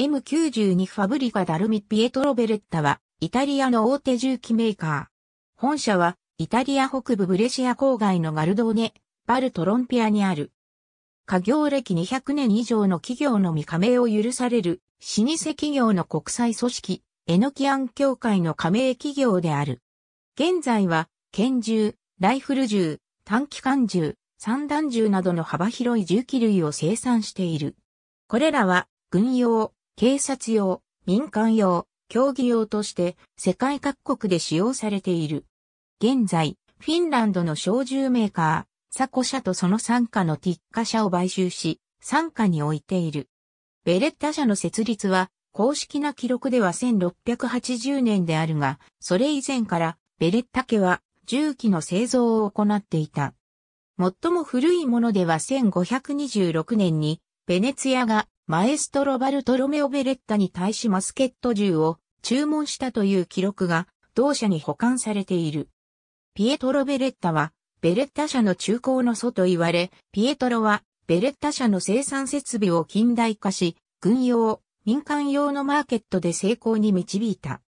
M92 ファブリカダルミピエトロベレッタは、イタリアの大手重機メーカー。本社は、イタリア北部ブレシア郊外のガルドーネ、バルトロンピアにある。家業歴200年以上の企業のみ加盟を許される、老舗企業の国際組織、エノキアン協会の加盟企業である。現在は、拳銃、ライフル銃、短期間銃、散弾銃などの幅広い銃器類を生産している。これらは、軍用、警察用、民間用、競技用として世界各国で使用されている。現在、フィンランドの小銃メーカー、サコ社とその傘下のティッカ社を買収し、傘下に置いている。ベレッタ社の設立は、公式な記録では1680年であるが、それ以前からベレッタ家は銃器の製造を行っていた。最も古いものでは1526年に、ベネツィアがマエストロバルトロメオ・ベレッタに対しマスケット銃を注文したという記録が同社に保管されている。ピエトロ・ベレッタはベレッタ社の中高の祖と言われ、ピエトロはベレッタ社の生産設備を近代化し、軍用、民間用のマーケットで成功に導いた。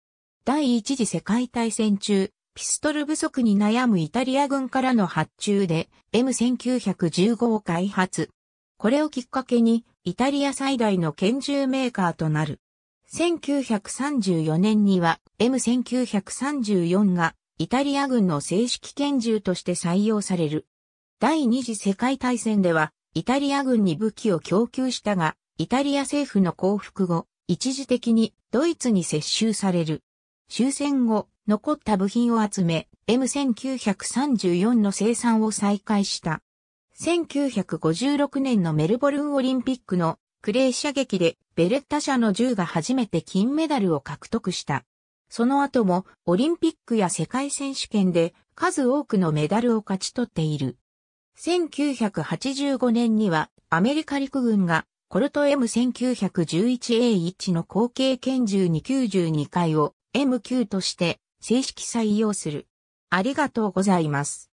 第一次世界大戦中、ピストル不足に悩むイタリア軍からの発注で M1915 を開発。これをきっかけにイタリア最大の拳銃メーカーとなる。1934年には M1934 がイタリア軍の正式拳銃として採用される。第二次世界大戦ではイタリア軍に武器を供給したが、イタリア政府の降伏後、一時的にドイツに接収される。終戦後、残った部品を集め、M1934 の生産を再開した。1956年のメルボルンオリンピックのクレー射撃でベレッタ社の銃が初めて金メダルを獲得した。その後もオリンピックや世界選手権で数多くのメダルを勝ち取っている。1985年にはアメリカ陸軍がコルト M1911A1 の後継拳銃2 92回を M9 として正式採用する。ありがとうございます。